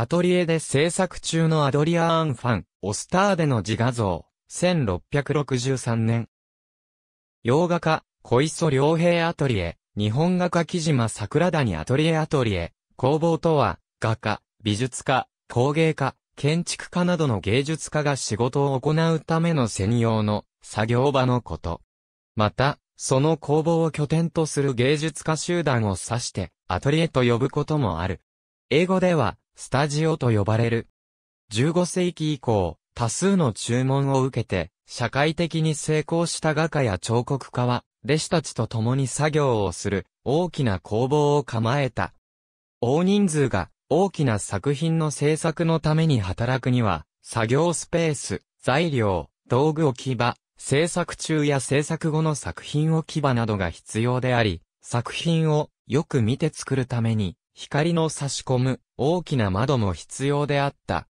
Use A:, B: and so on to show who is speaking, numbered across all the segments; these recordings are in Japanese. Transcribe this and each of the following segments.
A: アトリエで制作中のアドリアーン・ファン、オスターでの自画像、1663年。洋画家、小磯良平アトリエ、日本画家木島桜谷アトリエアトリエ、工房とは、画家、美術家、工芸家、建築家などの芸術家が仕事を行うための専用の作業場のこと。また、その工房を拠点とする芸術家集団を指して、アトリエと呼ぶこともある。英語では、スタジオと呼ばれる。15世紀以降、多数の注文を受けて、社会的に成功した画家や彫刻家は、弟子たちと共に作業をする、大きな工房を構えた。大人数が、大きな作品の制作のために働くには、作業スペース、材料、道具置き場、制作中や制作後の作品置き場などが必要であり、作品をよく見て作るために、光の差し込む大きな窓も必要であった。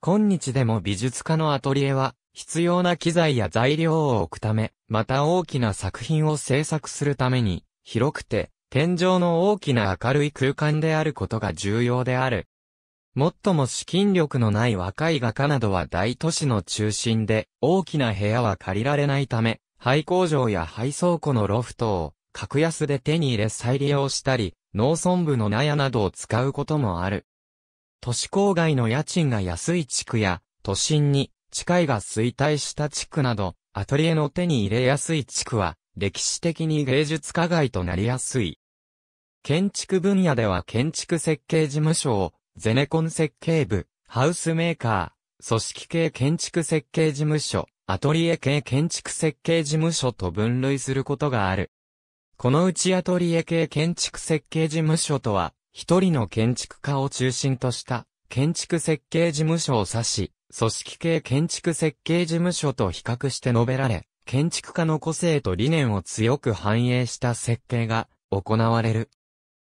A: 今日でも美術家のアトリエは必要な機材や材料を置くため、また大きな作品を制作するために広くて天井の大きな明るい空間であることが重要である。最も資金力のない若い画家などは大都市の中心で大きな部屋は借りられないため、廃工場や廃倉庫のロフトを格安で手に入れ再利用したり、農村部の納屋などを使うこともある。都市郊外の家賃が安い地区や、都心に地界が衰退した地区など、アトリエの手に入れやすい地区は、歴史的に芸術家街となりやすい。建築分野では建築設計事務所を、ゼネコン設計部、ハウスメーカー、組織系建築設計事務所、アトリエ系建築設計事務所と分類することがある。このうちアトリエ系建築設計事務所とは、一人の建築家を中心とした建築設計事務所を指し、組織系建築設計事務所と比較して述べられ、建築家の個性と理念を強く反映した設計が行われる。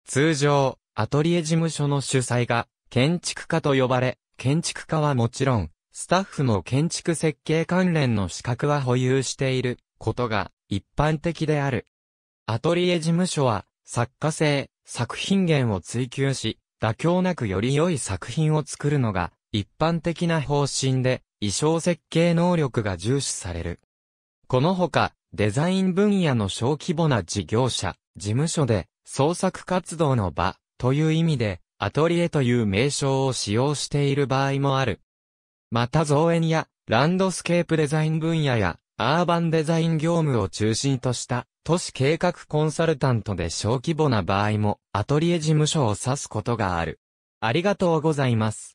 A: 通常、アトリエ事務所の主催が建築家と呼ばれ、建築家はもちろん、スタッフも建築設計関連の資格は保有していることが一般的である。アトリエ事務所は、作家性、作品源を追求し、妥協なくより良い作品を作るのが、一般的な方針で、衣装設計能力が重視される。このほか、デザイン分野の小規模な事業者、事務所で、創作活動の場、という意味で、アトリエという名称を使用している場合もある。また造園や、ランドスケープデザイン分野や、アーバンデザイン業務を中心とした都市計画コンサルタントで小規模な場合もアトリエ事務所を指すことがある。ありがとうございます。